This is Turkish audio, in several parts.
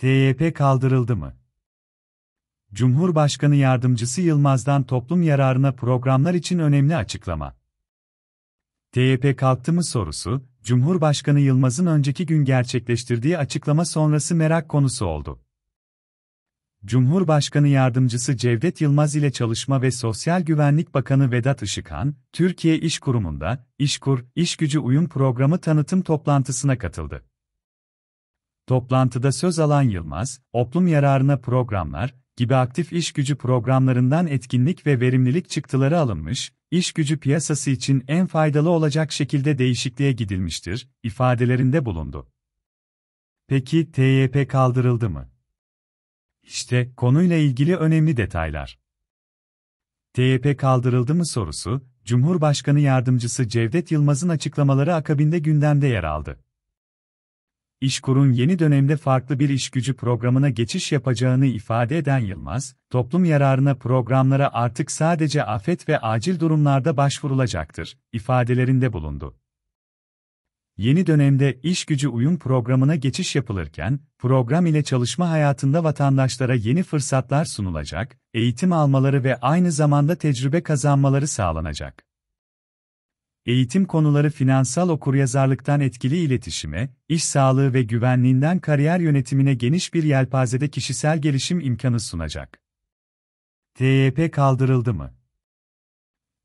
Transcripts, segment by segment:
TYP kaldırıldı mı? Cumhurbaşkanı Yardımcısı Yılmaz'dan toplum yararına programlar için önemli açıklama. TYP kalktı mı sorusu, Cumhurbaşkanı Yılmaz'ın önceki gün gerçekleştirdiği açıklama sonrası merak konusu oldu. Cumhurbaşkanı Yardımcısı Cevdet Yılmaz ile Çalışma ve Sosyal Güvenlik Bakanı Vedat Işıkhan, Türkiye İş Kurumu'nda İşkur, İşgücü Uyum Programı tanıtım toplantısına katıldı. Toplantıda söz alan Yılmaz, "toplum yararına programlar gibi aktif iş gücü programlarından etkinlik ve verimlilik çıktıları alınmış, iş gücü piyasası için en faydalı olacak şekilde değişikliğe gidilmiştir, ifadelerinde bulundu. Peki TYP kaldırıldı mı? İşte konuyla ilgili önemli detaylar. TYP kaldırıldı mı sorusu, Cumhurbaşkanı Yardımcısı Cevdet Yılmaz'ın açıklamaları akabinde gündemde yer aldı. İşkur'un yeni dönemde farklı bir işgücü programına geçiş yapacağını ifade eden Yılmaz, toplum yararına programlara artık sadece afet ve acil durumlarda başvurulacaktır, ifadelerinde bulundu. Yeni dönemde iş gücü uyum programına geçiş yapılırken, program ile çalışma hayatında vatandaşlara yeni fırsatlar sunulacak, eğitim almaları ve aynı zamanda tecrübe kazanmaları sağlanacak eğitim konuları finansal okuryazarlıktan etkili iletişime, iş sağlığı ve güvenliğinden kariyer yönetimine geniş bir yelpazede kişisel gelişim imkanı sunacak. TYP kaldırıldı mı?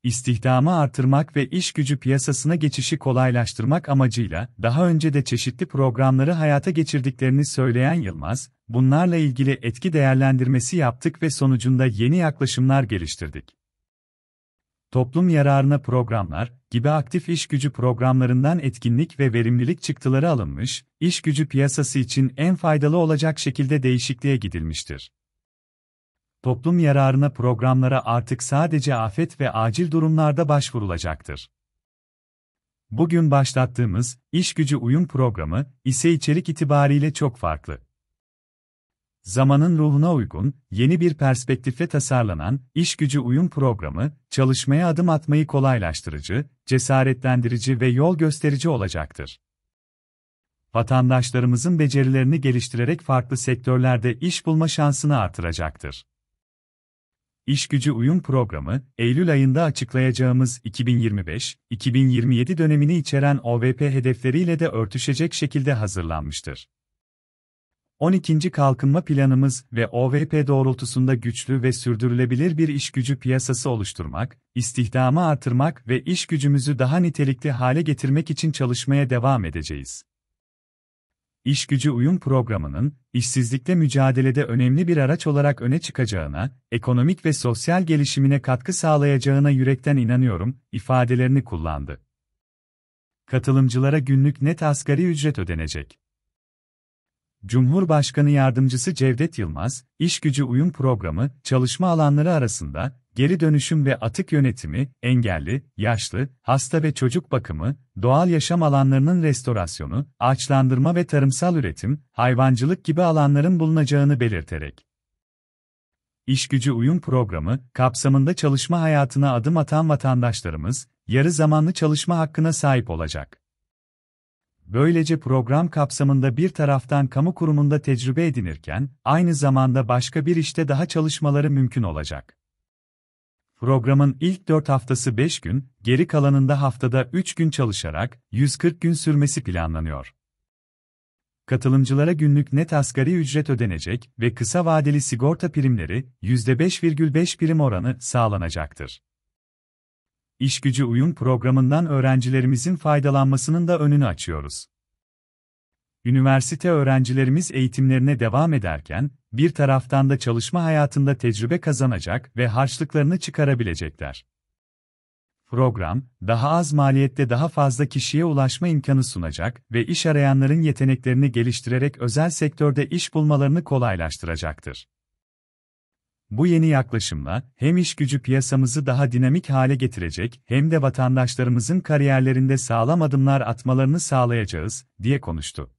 İstihdamı artırmak ve iş gücü piyasasına geçişi kolaylaştırmak amacıyla daha önce de çeşitli programları hayata geçirdiklerini söyleyen Yılmaz, bunlarla ilgili etki değerlendirmesi yaptık ve sonucunda yeni yaklaşımlar geliştirdik toplum yararına programlar gibi aktif iş gücü programlarından etkinlik ve verimlilik çıktıları alınmış, iş gücü piyasası için en faydalı olacak şekilde değişikliğe gidilmiştir. Toplum yararına programlara artık sadece afet ve acil durumlarda başvurulacaktır. Bugün başlattığımız iş gücü uyum programı ise içerik itibariyle çok farklı. Zamanın ruhuna uygun, yeni bir perspektifle tasarlanan iş gücü uyum programı, çalışmaya adım atmayı kolaylaştırıcı, cesaretlendirici ve yol gösterici olacaktır. Vatandaşlarımızın becerilerini geliştirerek farklı sektörlerde iş bulma şansını artıracaktır. İş gücü uyum programı, Eylül ayında açıklayacağımız 2025-2027 dönemini içeren OVP hedefleriyle de örtüşecek şekilde hazırlanmıştır. 12. Kalkınma Planımız ve OVP doğrultusunda güçlü ve sürdürülebilir bir işgücü piyasası oluşturmak, istihdamı artırmak ve işgücümüzü daha nitelikli hale getirmek için çalışmaya devam edeceğiz. İşgücü uyum programının, işsizlikle mücadelede önemli bir araç olarak öne çıkacağına, ekonomik ve sosyal gelişimine katkı sağlayacağına yürekten inanıyorum, ifadelerini kullandı. Katılımcılara günlük net asgari ücret ödenecek. Cumhurbaşkanı Yardımcısı Cevdet Yılmaz, İşgücü Uyum Programı, çalışma alanları arasında, geri dönüşüm ve atık yönetimi, engelli, yaşlı, hasta ve çocuk bakımı, doğal yaşam alanlarının restorasyonu, ağaçlandırma ve tarımsal üretim, hayvancılık gibi alanların bulunacağını belirterek. İşgücü Uyum Programı, kapsamında çalışma hayatına adım atan vatandaşlarımız, yarı zamanlı çalışma hakkına sahip olacak. Böylece program kapsamında bir taraftan kamu kurumunda tecrübe edinirken, aynı zamanda başka bir işte daha çalışmaları mümkün olacak. Programın ilk 4 haftası 5 gün, geri kalanında haftada 3 gün çalışarak 140 gün sürmesi planlanıyor. Katılımcılara günlük net asgari ücret ödenecek ve kısa vadeli sigorta primleri %5,5 prim oranı sağlanacaktır. İşgücü Uyum programından öğrencilerimizin faydalanmasının da önünü açıyoruz. Üniversite öğrencilerimiz eğitimlerine devam ederken, bir taraftan da çalışma hayatında tecrübe kazanacak ve harçlıklarını çıkarabilecekler. Program, daha az maliyette daha fazla kişiye ulaşma imkanı sunacak ve iş arayanların yeteneklerini geliştirerek özel sektörde iş bulmalarını kolaylaştıracaktır. Bu yeni yaklaşımla hem iş gücü piyasamızı daha dinamik hale getirecek hem de vatandaşlarımızın kariyerlerinde sağlam adımlar atmalarını sağlayacağız diye konuştu.